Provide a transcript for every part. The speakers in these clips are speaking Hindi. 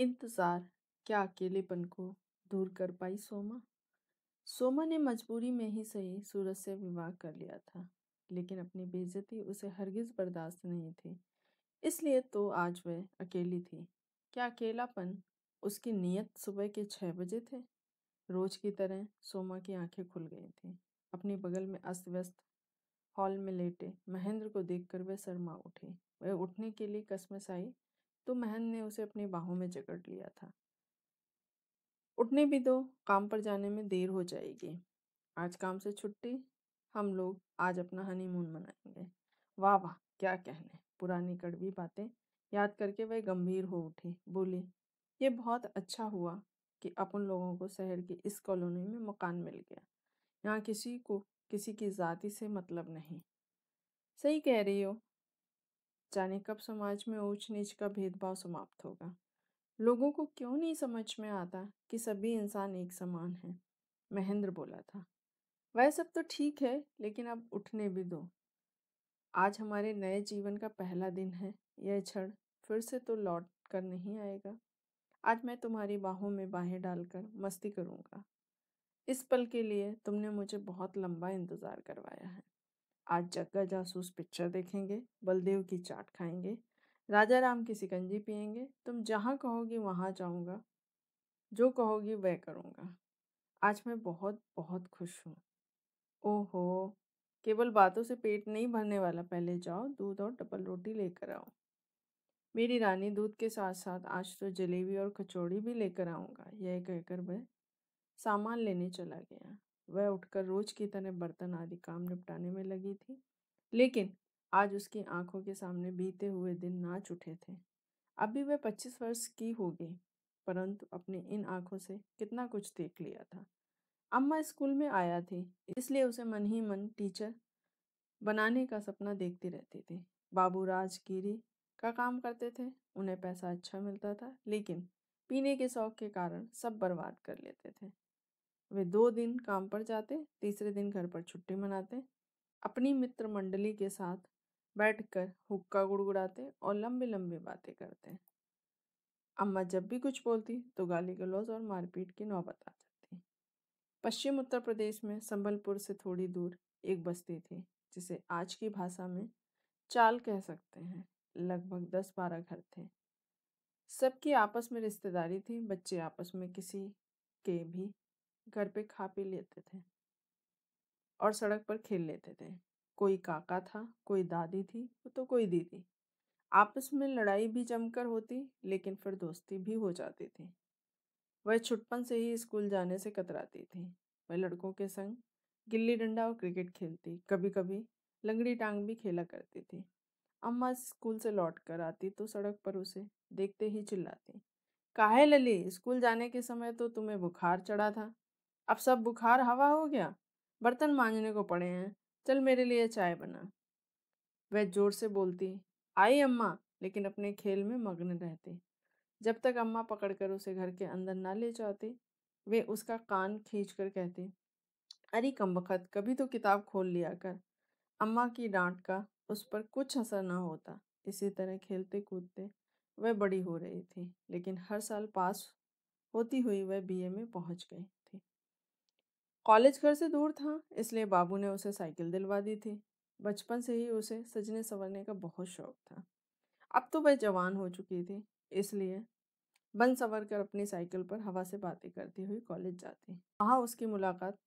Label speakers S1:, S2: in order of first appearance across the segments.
S1: इंतज़ार क्या अकेलेपन को दूर कर पाई सोमा सोमा ने मजबूरी में ही सही सूरज से विवाह कर लिया था लेकिन अपनी बेजती उसे हरगिज बर्दाश्त नहीं थी इसलिए तो आज वह अकेली थी क्या अकेलापन उसकी नीयत सुबह के छः बजे थे रोज की तरह सोमा की आंखें खुल गई थी अपने बगल में अस्त व्यस्त हॉल में लेटे महेंद्र को देखकर वह शर्मा उठी वह उठने के लिए कसमसाई तो महन ने उसे अपनी बाहों में जकड़ लिया था उठने भी दो काम पर जाने में देर हो जाएगी आज काम से छुट्टी हम लोग आज अपना हनीमून मनाएंगे वाह वाह क्या कहने पुरानी कड़वी बातें याद करके वह गंभीर हो उठी बोली ये बहुत अच्छा हुआ कि अपन लोगों को शहर की इस कॉलोनी में मकान मिल गया यहाँ किसी को किसी की जाति से मतलब नहीं सही कह रही हो जाने कब समाज में ऊंच नीच का भेदभाव समाप्त होगा लोगों को क्यों नहीं समझ में आता कि सभी इंसान एक समान हैं महेंद्र बोला था वह सब तो ठीक है लेकिन अब उठने भी दो आज हमारे नए जीवन का पहला दिन है यह क्षण फिर से तो लौट कर नहीं आएगा आज मैं तुम्हारी बाहों में बाहें डालकर मस्ती करूँगा इस पल के लिए तुमने मुझे बहुत लंबा इंतज़ार करवाया है आज जग्गा जासूस पिक्चर देखेंगे बलदेव की चाट खाएंगे राजा राम की सिकंजी पियेंगे तुम जहाँ कहोगी वहाँ जाऊँगा जो कहोगी वह करूँगा आज मैं बहुत बहुत खुश हूँ ओहो केवल बातों से पेट नहीं भरने वाला पहले जाओ दूध और डबल रोटी लेकर आओ मेरी रानी दूध के साथ साथ आज तो जलेबी और कचौड़ी भी लेकर आऊँगा यह कहकर वह सामान लेने चला गया वह उठकर रोज की तरह बर्तन आदि काम निपटाने में लगी थी लेकिन आज उसकी आंखों के सामने बीते हुए दिन नाच उठे थे अभी वह पच्चीस वर्ष की हो गई परंतु अपने इन आंखों से कितना कुछ देख लिया था अम्मा स्कूल में आया थी इसलिए उसे मन ही मन टीचर बनाने का सपना देखती रहती थी बाबू राजगिरी का काम करते थे उन्हें पैसा अच्छा मिलता था लेकिन पीने के शौक के कारण सब बर्बाद कर लेते थे वे दो दिन काम पर जाते तीसरे दिन घर पर छुट्टी मनाते अपनी मित्र मंडली के साथ बैठकर हुक्का गुड़गुड़ाते और लंबी लंबी बातें करते अम्मा जब भी कुछ बोलती तो गाली गलौज और मारपीट की नौबत आ जाती पश्चिम उत्तर प्रदेश में संबलपुर से थोड़ी दूर एक बस्ती थी जिसे आज की भाषा में चाल कह सकते हैं लगभग दस बारह घर थे सबकी आपस में रिश्तेदारी थी बच्चे आपस में किसी के भी घर पे खा पी लेते थे और सड़क पर खेल लेते थे कोई काका था कोई दादी थी तो कोई दीदी आपस में लड़ाई भी जमकर होती लेकिन फिर दोस्ती भी हो जाती थी वह छुटपन से ही स्कूल जाने से कतराती थी वह लड़कों के संग गिल्ली डंडा और क्रिकेट खेलती कभी कभी लंगड़ी टांग भी खेला करती थी अम्मा स्कूल से लौट कर आती तो सड़क पर उसे देखते ही चिल्लाती काहे लली स्कूल जाने के समय तो तुम्हें बुखार चढ़ा था अब सब बुखार हवा हो गया बर्तन मांजने को पड़े हैं चल मेरे लिए चाय बना वह जोर से बोलती आई अम्मा लेकिन अपने खेल में मग्न रहते जब तक अम्मा पकड़कर उसे घर के अंदर ना ले जाते वे उसका कान खींच कर कहते अरे वक़्त कभी तो किताब खोल लिया कर अम्मा की डांट का उस पर कुछ असर ना होता इसी तरह खेलते कूदते वह बड़ी हो रही थी लेकिन हर साल पास होती हुई वह बीए में पहुंच गई कॉलेज घर से दूर था इसलिए बाबू ने उसे साइकिल दिलवा दी थी बचपन से ही उसे सजने संवरने का बहुत शौक था अब तो वह जवान हो चुकी थी इसलिए बन संवर कर अपनी साइकिल पर हवा से बातें करती हुई कॉलेज जाती वहाँ उसकी मुलाकात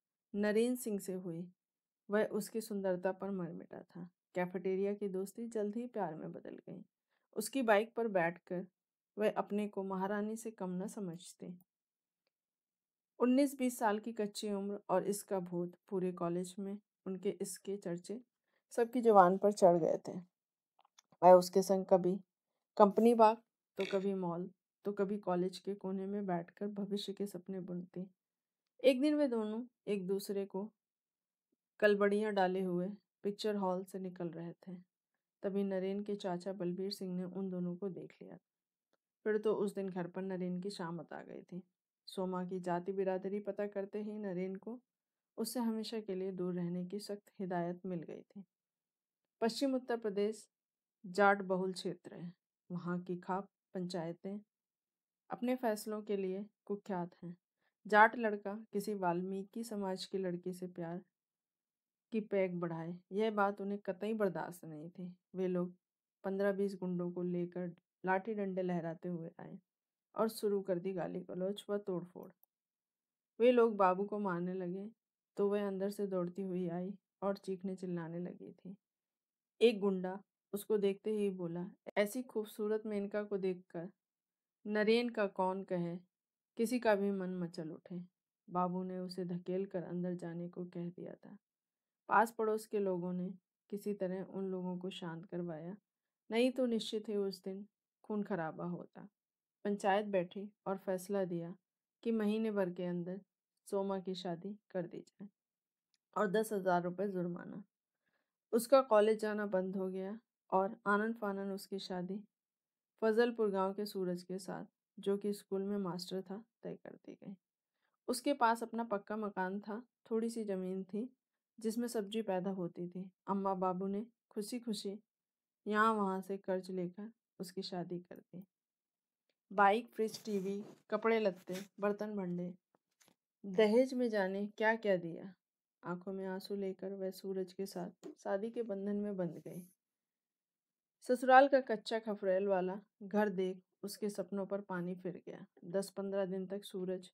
S1: नरेंद्र सिंह से हुई वह उसकी सुंदरता पर मर मिटा था कैफेटेरिया की दोस्ती जल्द ही प्यार में बदल गई उसकी बाइक पर बैठकर वह अपने को महारानी से कम न समझते उन्नीस बीस साल की कच्ची उम्र और इसका भूत पूरे कॉलेज में उनके इसके चर्चे सबकी जवान पर चढ़ गए थे वह उसके संग कभी कंपनी बाग तो कभी मॉल तो कभी कॉलेज के कोने में बैठकर भविष्य के सपने बुनती एक दिन वे दोनों एक दूसरे को कलबड़ियाँ डाले हुए पिक्चर हॉल से निकल रहे थे तभी नरेन के चाचा बलबीर सिंह ने उन दोनों को देख लिया फिर तो उस दिन घर पर नरेन की शामत आ गई थी सोमा की जाति बिरादरी पता करते ही नरेन को उससे हमेशा के लिए दूर रहने की सख्त हिदायत मिल गई थी पश्चिम उत्तर प्रदेश जाट बहुल क्षेत्र है वहाँ की खाप पंचायतें अपने फैसलों के लिए कुख्यात हैं जाट लड़का किसी वाल्मीकि समाज की लड़की से प्यार की पैक बढ़ाए यह बात उन्हें कतई बर्दाश्त नहीं थी वे लोग पंद्रह बीस गुंडों को लेकर लाठी डंडे लहराते हुए आए और शुरू कर दी गाली गलौच व तोड़फोड़ वे लोग बाबू को मारने लगे तो वह अंदर से दौड़ती हुई आई और चीखने चिल्लाने लगी थी एक गुंडा उसको देखते ही बोला ऐसी खूबसूरत मेनका को देखकर नरेन का कौन कहे किसी का भी मन मचल उठे बाबू ने उसे धकेल कर अंदर जाने को कह दिया था पास पड़ोस के लोगों ने किसी तरह उन लोगों को शांत करवाया नहीं तो निश्चित ही उस दिन खून खराबा होता पंचायत बैठी और फैसला दिया कि महीने भर के अंदर सोमा की शादी कर दी जाए और दस हज़ार रुपये जुर्माना उसका कॉलेज जाना बंद हो गया और आनंद फानन उसकी शादी फजलपुर गांव के सूरज के साथ जो कि स्कूल में मास्टर था तय कर दी गई उसके पास अपना पक्का मकान था थोड़ी सी ज़मीन थी जिसमें सब्जी पैदा होती थी अम्मा बाबू ने खुशी खुशी यहाँ वहाँ से कर्ज लेकर उसकी शादी कर दी बाइक फ्रिज टीवी कपड़े लत्ते बर्तन भंडे दहेज में जाने क्या क्या दिया आंखों में आंसू लेकर वह सूरज के साथ शादी के बंधन में बंध गई ससुराल का कच्चा खफरेल वाला घर देख उसके सपनों पर पानी फिर गया दस पंद्रह दिन तक सूरज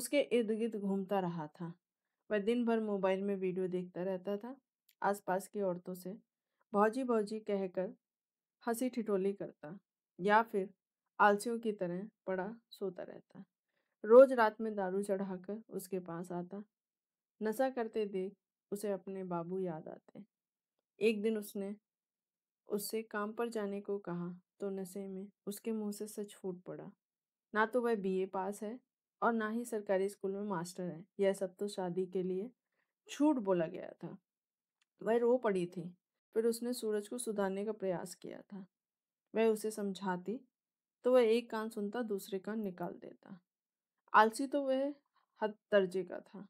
S1: उसके इर्द गिर्द घूमता रहा था वह दिन भर मोबाइल में वीडियो देखता रहता था आसपास की औरतों से भौजी भौजी कहकर हंसी ठिठोली करता या फिर आलसियों की तरह पड़ा सोता रहता रोज रात में दारू चढ़ाकर उसके पास आता नशा करते देख उसे अपने बाबू याद आते एक दिन उसने उससे काम पर जाने को कहा तो नशे में उसके मुंह से सच फूट पड़ा ना तो वह बीए पास है और ना ही सरकारी स्कूल में मास्टर है यह सब तो शादी के लिए छूट बोला गया था वह रो पड़ी थी फिर उसने सूरज को सुधारने का प्रयास किया था वह उसे समझाती तो वह एक कान सुनता दूसरे कान निकाल देता आलसी तो वह हद दर्जे का था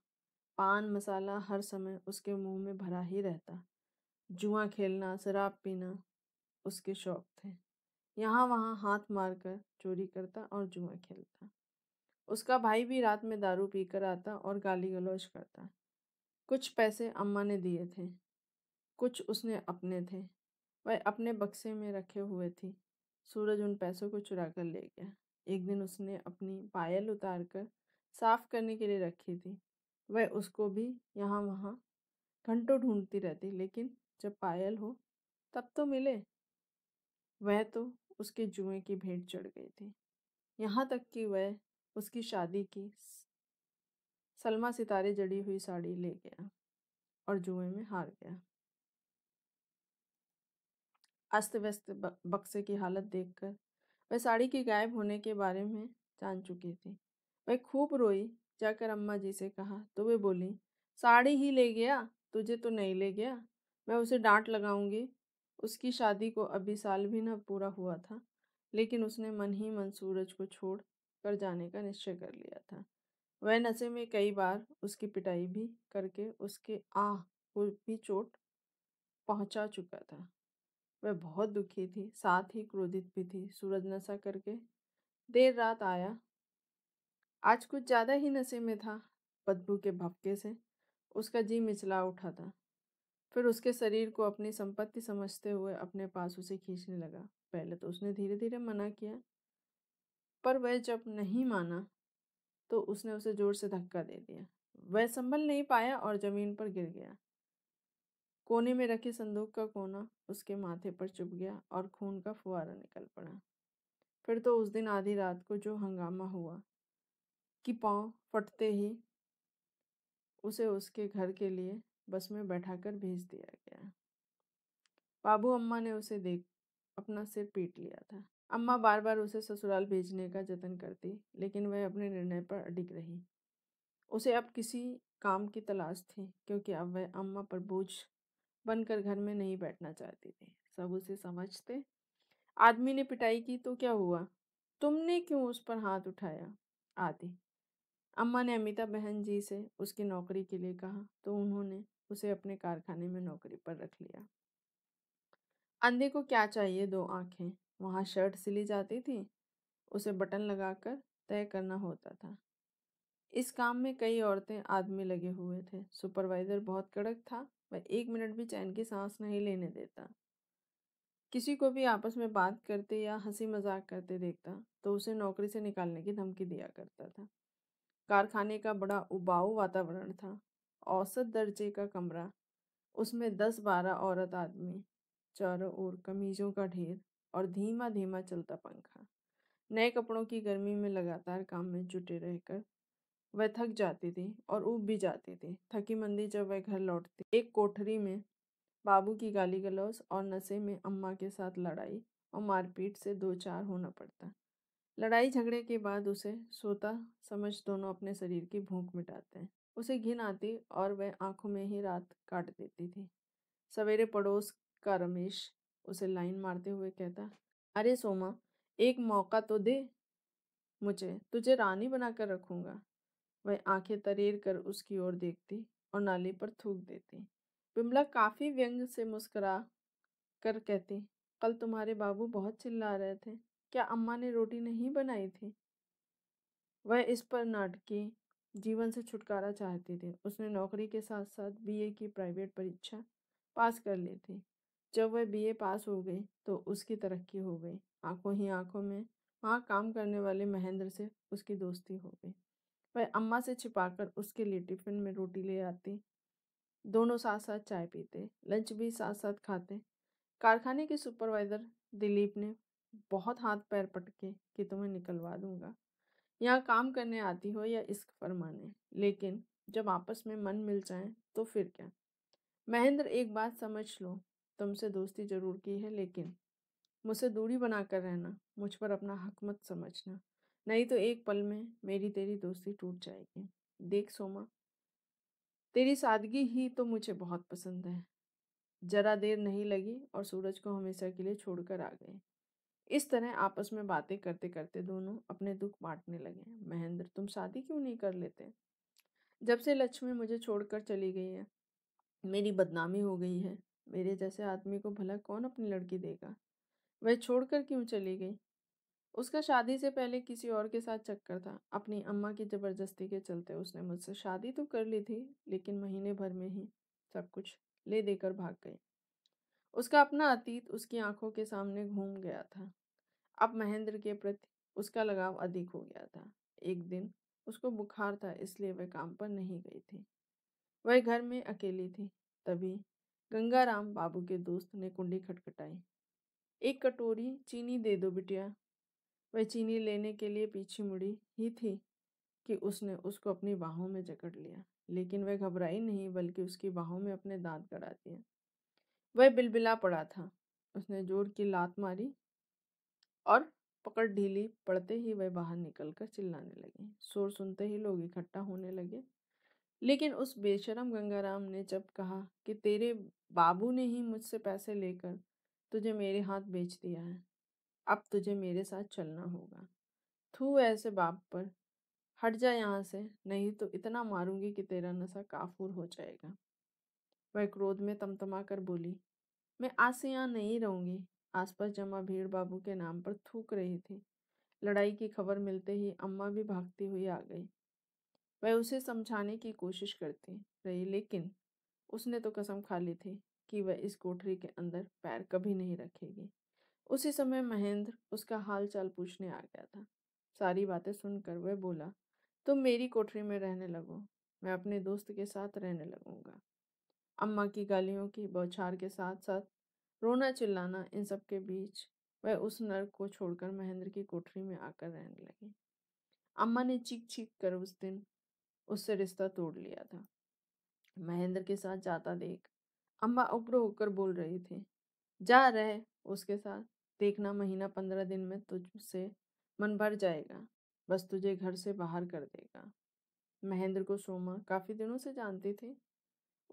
S1: पान मसाला हर समय उसके मुंह में भरा ही रहता जुआ खेलना शराब पीना उसके शौक थे यहाँ वहाँ हाथ मारकर चोरी करता और जुआ खेलता उसका भाई भी रात में दारू पीकर आता और गाली गलौज करता कुछ पैसे अम्मा ने दिए थे कुछ उसने अपने थे वह अपने बक्से में रखे हुए थी सूरज उन पैसों को चुरा कर ले गया एक दिन उसने अपनी पायल उतार कर साफ करने के लिए रखी थी वह उसको भी यहाँ वहाँ घंटों ढूंढती रहती लेकिन जब पायल हो तब तो मिले वह तो उसके जुए की भेंट चढ़ गई थी यहाँ तक कि वह उसकी शादी की सलमा सितारे जड़ी हुई साड़ी ले गया और जुए में हार गया अस्त व्यस्त बक्से की हालत देखकर वह साड़ी के गायब होने के बारे में जान चुकी थी वह खूब रोई जाकर अम्मा जी से कहा तो वे बोली साड़ी ही ले गया तुझे तो नहीं ले गया मैं उसे डांट लगाऊंगी उसकी शादी को अभी साल भी न पूरा हुआ था लेकिन उसने मन ही मन सूरज को छोड़ कर जाने का निश्चय कर लिया था वह नशे में कई बार उसकी पिटाई भी करके उसके आह को भी चोट पहुंचा चुका था वह बहुत दुखी थी साथ ही क्रोधित भी थी सूरज नशा करके देर रात आया आज कुछ ज़्यादा ही नशे में था बदबू के भपके से उसका जी मिचला उठा था फिर उसके शरीर को अपनी संपत्ति समझते हुए अपने पास उसे खींचने लगा पहले तो उसने धीरे धीरे मना किया पर वह जब नहीं माना तो उसने उसे जोर से धक्का दे दिया वह संभल नहीं पाया और ज़मीन पर गिर गया कोने में रखे संदूक का कोना उसके माथे पर चुप गया और खून का फुहारा निकल पड़ा फिर तो उस दिन आधी रात को जो हंगामा हुआ कि पाँव फटते ही उसे उसके घर के लिए बस में बैठाकर भेज दिया गया बाबू अम्मा ने उसे देख अपना सिर पीट लिया था अम्मा बार बार उसे ससुराल भेजने का जतन करती लेकिन वह अपने निर्णय पर अडिग रही उसे अब किसी काम की तलाश थी क्योंकि अब वह अम्मा पर बोझ बनकर घर में नहीं बैठना चाहती थी सब उसे समझते आदमी ने पिटाई की तो क्या हुआ तुमने क्यों उस पर हाथ उठाया आदि अम्मा ने अमिता बहन जी से उसकी नौकरी के लिए कहा तो उन्होंने उसे अपने कारखाने में नौकरी पर रख लिया अंधे को क्या चाहिए दो आंखें वहाँ शर्ट सिली जाती थी उसे बटन लगाकर तय करना होता था इस काम में कई औरतें आदमी लगे हुए थे सुपरवाइजर बहुत कड़क था वह एक मिनट भी चैन की सांस नहीं लेने देता किसी को भी आपस में बात करते या हंसी मजाक करते देखता तो उसे नौकरी से निकालने की धमकी दिया करता था कारखाने का बड़ा उबाऊ वातावरण था औसत दर्जे का कमरा उसमें दस बारह औरत आदमी चारों ओर कमीजों का ढेर और धीमा धीमा चलता पंखा नए कपड़ों की गर्मी में लगातार काम में जुटे रहकर वह थक जाती थी और ऊब भी जाती थी थकी मंदी जब वह घर लौटती एक कोठरी में बाबू की गाली गलौज और नशे में अम्मा के साथ लड़ाई और मारपीट से दो चार होना पड़ता लड़ाई झगड़े के बाद उसे सोता समझ दोनों अपने शरीर की भूख मिटाते हैं उसे घिन आती और वह आंखों में ही रात काट देती थी सवेरे पड़ोस का रमेश उसे लाइन मारते हुए कहता अरे सोमा एक मौका तो दे मुझे तुझे रानी बनाकर रखूँगा वह आंखें तरेर कर उसकी ओर देखती और नाली पर थूक देती विमला काफ़ी व्यंग से मुस्करा कर कहती कल तुम्हारे बाबू बहुत चिल्ला रहे थे क्या अम्मा ने रोटी नहीं बनाई थी वह इस पर नाटकी जीवन से छुटकारा चाहती थी उसने नौकरी के साथ साथ बीए की प्राइवेट परीक्षा पास कर ली थी जब वह बीए पास हो गई तो उसकी तरक्की हो गई आंखों ही आंखों में वहाँ काम करने वाले महेंद्र से उसकी दोस्ती हो गई वह अम्मा से छिपाकर उसके लिए टिफिन में रोटी ले आती दोनों साथ साथ चाय पीते लंच भी साथ साथ खाते कारखाने के सुपरवाइज़र दिलीप ने बहुत हाथ पैर पटके कि तुम्हें निकलवा दूंगा यहाँ काम करने आती हो या इश्क फरमाने लेकिन जब आपस में मन मिल जाए तो फिर क्या महेंद्र एक बात समझ लो तुमसे दोस्ती ज़रूर की है लेकिन मुझसे दूरी बनाकर रहना मुझ पर अपना हक मत समझना नहीं तो एक पल में मेरी तेरी दोस्ती टूट जाएगी देख सोमा तेरी सादगी ही तो मुझे बहुत पसंद है जरा देर नहीं लगी और सूरज को हमेशा के लिए छोड़कर आ गए इस तरह आपस में बातें करते करते दोनों अपने दुख बांटने लगे महेंद्र तुम शादी क्यों नहीं कर लेते जब से लक्ष्मी मुझे छोड़कर चली गई है मेरी बदनामी हो गई है मेरे जैसे आदमी को भला कौन अपनी लड़की देगा वह छोड़कर क्यों चली गई उसका शादी से पहले किसी और के साथ चक्कर था। अपनी अम्मा की ज़बरदस्ती के चलते उसने मुझसे शादी तो कर ली थी, लेकिन महीने भर में ही सब कुछ ले देकर भाग गई। उसका अपना अतीत उसकी आंखों के सामने घूम गया था। अब महेंद्र के प्रति उसका लगाव अधिक हो गया था। एक दिन उसको बुखार था, इसलिए वह काम पर नहीं गई थी। वह घर में अकेली थी। तभी गंगाराम बाबू के दोस्त ने कुंडी खटखटाई। एक कटोरी चीनी दे दो बिटिया, वह चीनी लेने के लिए पीछे मुड़ी ही थी कि उसने उसको अपनी बाहों में जकड़ लिया लेकिन वह घबराई नहीं बल्कि उसकी बाहों में अपने दांत गड़ा दिए वह बिलबिला पड़ा था उसने जोर की लात मारी और पकड़ ढीली पड़ते ही वह बाहर निकलकर चिल्लाने लगे शोर सुनते ही लोग इकट्ठा होने लगे लेकिन उस बेशरम गंगाराम ने जब कहा कि तेरे बाबू ने ही मुझसे पैसे लेकर तुझे मेरे हाथ बेच दिया है अब तुझे मेरे साथ चलना होगा थू ऐसे बाप पर हट जा यहाँ से नहीं तो इतना मारूंगी कि तेरा नशा काफूर हो जाएगा वह क्रोध में तमतमा कर बोली मैं आज से यहाँ नहीं रहूंगी आसपास जमा भीड़ बाबू के नाम पर थूक रही थी लड़ाई की खबर मिलते ही अम्मा भी भागती हुई आ गई वह उसे समझाने की कोशिश करती रही लेकिन उसने तो कसम खा ली थी कि वह इस कोठरी के अंदर पैर कभी नहीं रखेगी उसी समय महेंद्र उसका हाल चाल पूछने आ गया था सारी बातें सुनकर वह बोला तुम मेरी कोठरी में रहने लगो मैं अपने दोस्त के साथ रहने लगूंगा अम्मा की गालियों की बौछार के साथ साथ रोना चिल्लाना इन सब के बीच वह उस नर को छोड़कर महेंद्र की कोठरी में आकर रहने लगी अम्मा ने चीख चीख कर उस दिन उससे रिश्ता तोड़ लिया था महेंद्र के साथ जाता देख अम्मा उग्र होकर बोल रही थी जा रहे उसके साथ देखना महीना पंद्रह दिन में तुझसे मन भर जाएगा बस तुझे घर से बाहर कर देगा महेंद्र को सोमा काफ़ी दिनों से जानती थी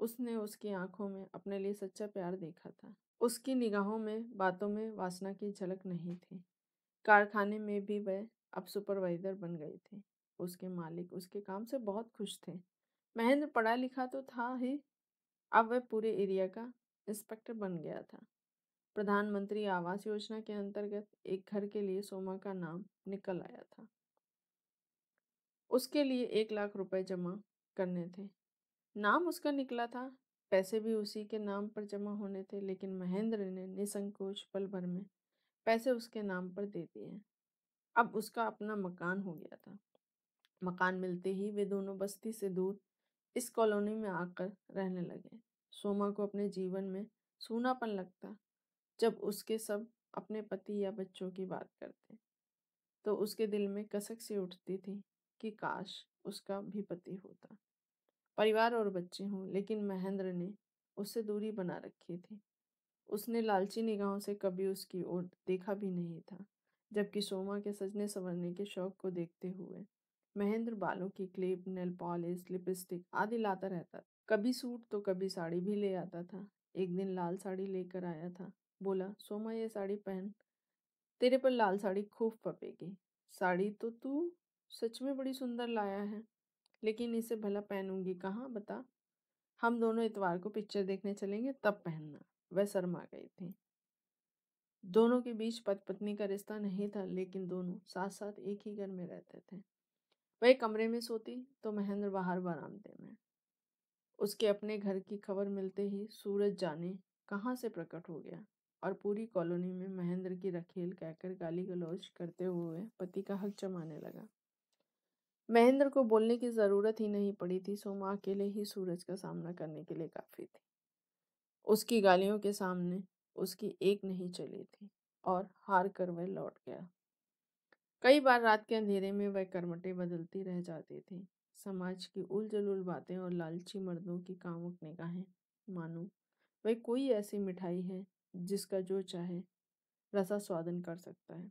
S1: उसने उसकी आंखों में अपने लिए सच्चा प्यार देखा था उसकी निगाहों में बातों में वासना की झलक नहीं थी कारखाने में भी वह अब सुपरवाइजर बन गई थी उसके मालिक उसके काम से बहुत खुश थे महेंद्र पढ़ा लिखा तो था ही अब वह पूरे एरिया का इंस्पेक्टर बन गया था प्रधानमंत्री आवास योजना के अंतर्गत एक घर के लिए सोमा का नाम निकल आया था उसके लिए एक लाख रुपए जमा करने थे नाम उसका निकला था पैसे भी उसी के नाम पर जमा होने थे लेकिन महेंद्र ने निसंकोच पल भर में पैसे उसके नाम पर दे दिए अब उसका अपना मकान हो गया था मकान मिलते ही वे दोनों बस्ती से दूर इस कॉलोनी में आकर रहने लगे सोमा को अपने जीवन में सूनापन लगता जब उसके सब अपने पति या बच्चों की बात करते तो उसके दिल में कसक सी उठती थी कि काश उसका भी पति होता परिवार और बच्चे हों लेकिन महेंद्र ने उससे दूरी बना रखी थी उसने लालची निगाहों से कभी उसकी ओर देखा भी नहीं था जबकि सोमा के सजने संवरने के शौक को देखते हुए महेंद्र बालों की क्लिप नेल पॉलिश लिपस्टिक आदि लाता रहता कभी सूट तो कभी साड़ी भी ले आता था एक दिन लाल साड़ी लेकर आया था बोला सोमा ये साड़ी पहन तेरे पर लाल साड़ी खूब पपेगी साड़ी तो तू सच में बड़ी सुंदर लाया है लेकिन इसे भला पहनूंगी कहाँ बता हम दोनों इतवार को पिक्चर देखने चलेंगे तब पहनना वह शर्मा गई थी दोनों के बीच पति पत्नी का रिश्ता नहीं था लेकिन दोनों साथ साथ एक ही घर में रहते थे वह कमरे में सोती तो महेंद्र बाहर बरामदे में उसके अपने घर की खबर मिलते ही सूरज जाने कहाँ से प्रकट हो गया और पूरी कॉलोनी में महेंद्र की रखेल कहकर गाली गलौज करते हुए पति का हक जमाने लगा महेंद्र को बोलने की ज़रूरत ही नहीं पड़ी थी सोमा अकेले ही सूरज का सामना करने के लिए काफ़ी थी उसकी गालियों के सामने उसकी एक नहीं चली थी और हार कर वह लौट गया कई बार रात के अंधेरे में वह करमटे बदलती रह जाती थी समाज की उल बातें और लालची मर्दों की कामुक निगाहें मानो वह कोई ऐसी मिठाई है जिसका जो चाहे रसा स्वादन कर सकता है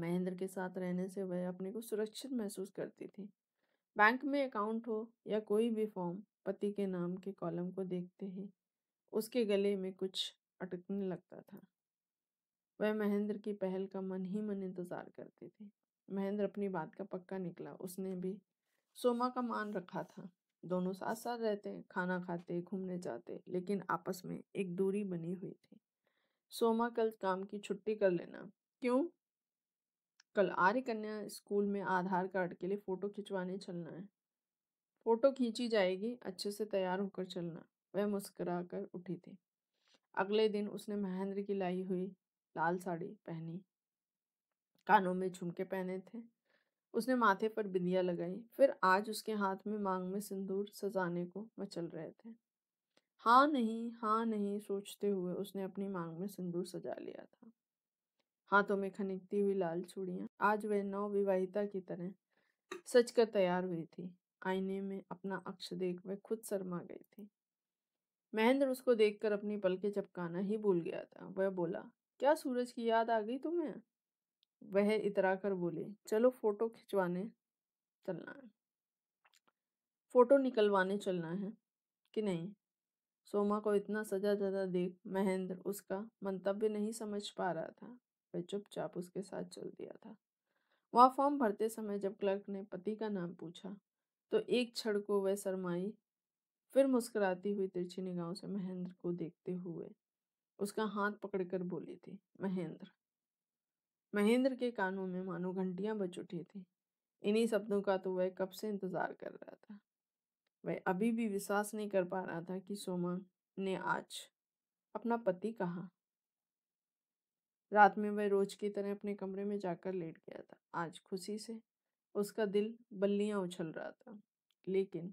S1: महेंद्र के साथ रहने से वह अपने को सुरक्षित महसूस करती थी बैंक में अकाउंट हो या कोई भी फॉर्म पति के नाम के कॉलम को देखते ही उसके गले में कुछ अटकने लगता था वह महेंद्र की पहल का मन ही मन इंतजार करती थी महेंद्र अपनी बात का पक्का निकला उसने भी सोमा का मान रखा था दोनों साथ साथ रहते खाना खाते घूमने जाते लेकिन आपस में एक दूरी बनी हुई थी सोमा कल काम की छुट्टी कर लेना क्यों कल आर्य कन्या स्कूल में आधार कार्ड के लिए फ़ोटो खिंचवाने चलना है फ़ोटो खींची जाएगी अच्छे से तैयार होकर चलना वह मुस्करा कर उठी थी अगले दिन उसने महेंद्र की लाई हुई लाल साड़ी पहनी कानों में झुमके पहने थे उसने माथे पर बिंदिया लगाई फिर आज उसके हाथ में मांग में सिंदूर सजाने को मचल रहे थे हाँ नहीं हाँ नहीं सोचते हुए उसने अपनी मांग में सिंदूर सजा लिया था हाथों में खनिकती हुई लाल चूड़ियां आज वह नव विवाहिता की तरह सच कर तैयार हुई थी आईने में अपना अक्ष देख वह खुद शर्मा गई थी महेंद्र उसको देखकर अपनी पलके चपकाना ही भूल गया था वह बोला क्या सूरज की याद आ गई तुम्हें वह इतरा कर बोली चलो फोटो खिंचवाने चलना है फोटो निकलवाने चलना है कि नहीं सोमा को इतना सजा ज्यादा देख महेंद्र उसका मंतव्य नहीं समझ पा रहा था वह चुपचाप उसके साथ चल दिया था वहाँ फॉर्म भरते समय जब क्लर्क ने पति का नाम पूछा तो एक क्षण को वह शरमाई फिर मुस्कुराती हुई तिरछी निगाहों से महेंद्र को देखते हुए उसका हाथ पकड़कर बोली थी महेंद्र महेंद्र के कानों में मानो घंटियां बज उठी थी इन्हीं शब्दों का तो वह कब से इंतजार कर रहा था वह अभी भी विश्वास नहीं कर पा रहा था कि सोमा ने आज अपना पति कहा रात में वह रोज की तरह अपने कमरे में जाकर लेट गया था आज खुशी से उसका दिल बल्लियां उछल रहा था लेकिन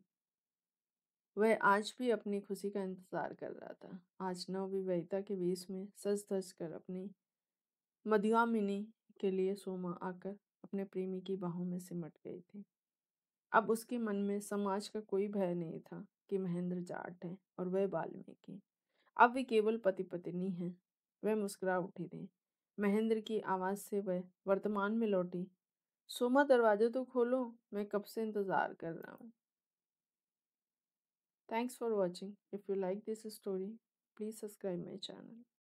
S1: वह आज भी अपनी खुशी का इंतज़ार कर रहा था आज नव के बीच में सज धज कर अपनी मधुआमिनी के लिए सोमा आकर अपने प्रेमी की बाहों में सिमट गई थी अब उसके मन में समाज का कोई भय नहीं था कि महेंद्र जाट है और वह बाल्मीकि अब वे केवल पति पत्नी हैं वह मुस्कुरा उठी थी महेंद्र की आवाज़ से वह वर्तमान में लौटी सोमा दरवाजा तो खोलो मैं कब से इंतज़ार कर रहा हूँ thanks for watching if you like this story please subscribe my channel